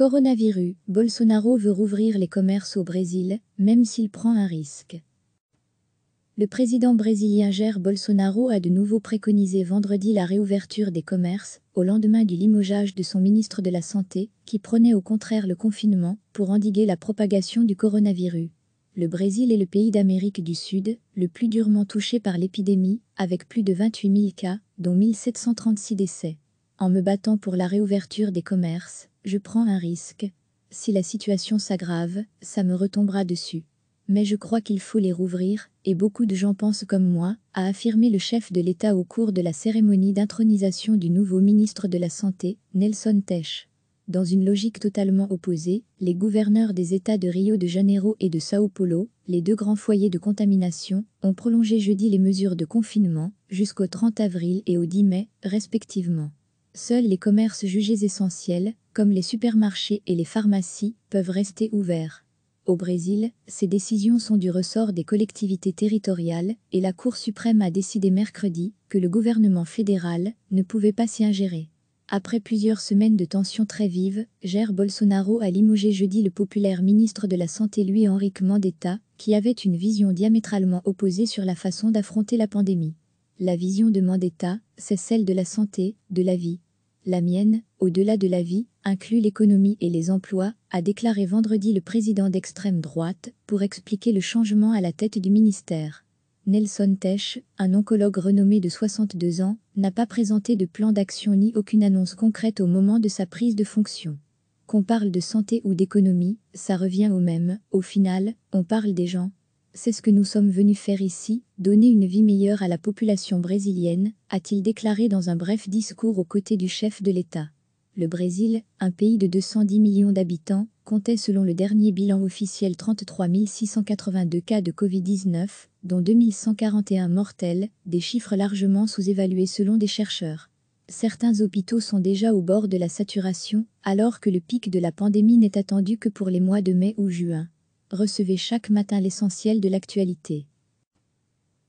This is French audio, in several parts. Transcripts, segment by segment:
Coronavirus, Bolsonaro veut rouvrir les commerces au Brésil, même s'il prend un risque. Le président brésilien Jair Bolsonaro a de nouveau préconisé vendredi la réouverture des commerces, au lendemain du limogeage de son ministre de la Santé, qui prenait au contraire le confinement pour endiguer la propagation du coronavirus. Le Brésil est le pays d'Amérique du Sud le plus durement touché par l'épidémie, avec plus de 28 000 cas, dont 1736 décès. En me battant pour la réouverture des commerces, je prends un risque. Si la situation s'aggrave, ça me retombera dessus. Mais je crois qu'il faut les rouvrir, et beaucoup de gens pensent comme moi, a affirmé le chef de l'État au cours de la cérémonie d'intronisation du nouveau ministre de la Santé, Nelson Tesh. Dans une logique totalement opposée, les gouverneurs des États de Rio de Janeiro et de Sao Paulo, les deux grands foyers de contamination, ont prolongé jeudi les mesures de confinement jusqu'au 30 avril et au 10 mai, respectivement. Seuls les commerces jugés essentiels, comme les supermarchés et les pharmacies, peuvent rester ouverts. Au Brésil, ces décisions sont du ressort des collectivités territoriales et la Cour suprême a décidé mercredi que le gouvernement fédéral ne pouvait pas s'y ingérer. Après plusieurs semaines de tensions très vives, Jair Bolsonaro a limogé jeudi le populaire ministre de la Santé lui Henrique Mandetta, qui avait une vision diamétralement opposée sur la façon d'affronter la pandémie. La vision de Mandetta, c'est celle de la santé, de la vie. La mienne, au-delà de la vie, inclut l'économie et les emplois, a déclaré vendredi le président d'extrême droite pour expliquer le changement à la tête du ministère. Nelson Tesch, un oncologue renommé de 62 ans, n'a pas présenté de plan d'action ni aucune annonce concrète au moment de sa prise de fonction. Qu'on parle de santé ou d'économie, ça revient au même, au final, on parle des gens, c'est ce que nous sommes venus faire ici, donner une vie meilleure à la population brésilienne, a-t-il déclaré dans un bref discours aux côtés du chef de l'État. Le Brésil, un pays de 210 millions d'habitants, comptait selon le dernier bilan officiel 33 682 cas de Covid-19, dont 2141 mortels, des chiffres largement sous-évalués selon des chercheurs. Certains hôpitaux sont déjà au bord de la saturation, alors que le pic de la pandémie n'est attendu que pour les mois de mai ou juin recevait chaque matin l'essentiel de l'actualité.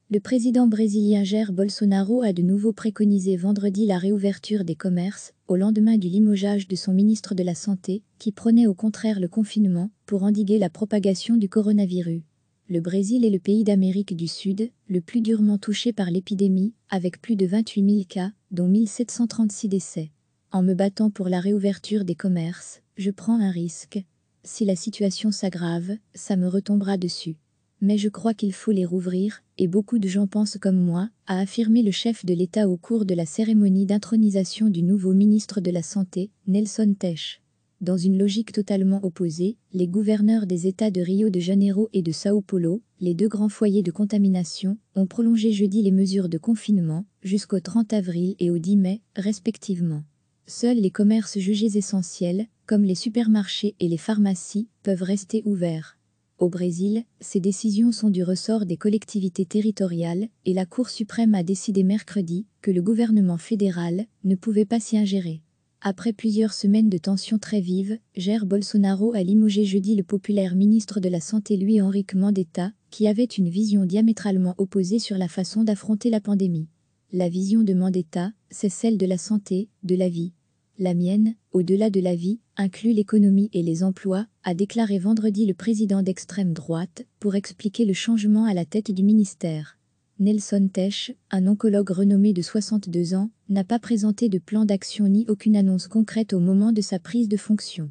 Le président brésilien Jair Bolsonaro a de nouveau préconisé vendredi la réouverture des commerces, au lendemain du limogeage de son ministre de la Santé, qui prenait au contraire le confinement pour endiguer la propagation du coronavirus. Le Brésil est le pays d'Amérique du Sud le plus durement touché par l'épidémie, avec plus de 28 000 cas, dont 1736 décès. En me battant pour la réouverture des commerces, je prends un risque, si la situation s'aggrave, ça me retombera dessus. Mais je crois qu'il faut les rouvrir, et beaucoup de gens pensent comme moi, a affirmé le chef de l'État au cours de la cérémonie d'intronisation du nouveau ministre de la Santé, Nelson Teche. Dans une logique totalement opposée, les gouverneurs des États de Rio de Janeiro et de Sao Paulo, les deux grands foyers de contamination, ont prolongé jeudi les mesures de confinement jusqu'au 30 avril et au 10 mai, respectivement. Seuls les commerces jugés essentiels, comme les supermarchés et les pharmacies, peuvent rester ouverts. Au Brésil, ces décisions sont du ressort des collectivités territoriales et la Cour suprême a décidé mercredi que le gouvernement fédéral ne pouvait pas s'y ingérer. Après plusieurs semaines de tensions très vives, Jair Bolsonaro a limogé jeudi le populaire ministre de la Santé lui Henrique Mandetta, qui avait une vision diamétralement opposée sur la façon d'affronter la pandémie. La vision de Mandetta, c'est celle de la santé, de la vie. La mienne, au-delà de la vie, inclut l'économie et les emplois, a déclaré vendredi le président d'extrême droite pour expliquer le changement à la tête du ministère. Nelson Tesh, un oncologue renommé de 62 ans, n'a pas présenté de plan d'action ni aucune annonce concrète au moment de sa prise de fonction.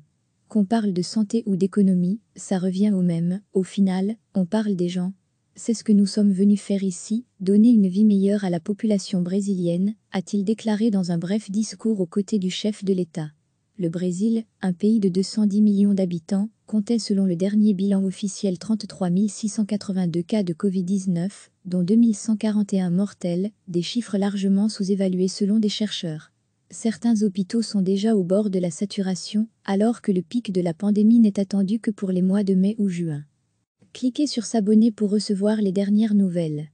Qu'on parle de santé ou d'économie, ça revient au même, au final, on parle des gens. C'est ce que nous sommes venus faire ici, donner une vie meilleure à la population brésilienne, a-t-il déclaré dans un bref discours aux côtés du chef de l'État. Le Brésil, un pays de 210 millions d'habitants, comptait selon le dernier bilan officiel 33 682 cas de Covid-19, dont 2141 mortels, des chiffres largement sous-évalués selon des chercheurs. Certains hôpitaux sont déjà au bord de la saturation, alors que le pic de la pandémie n'est attendu que pour les mois de mai ou juin. Cliquez sur S'abonner pour recevoir les dernières nouvelles.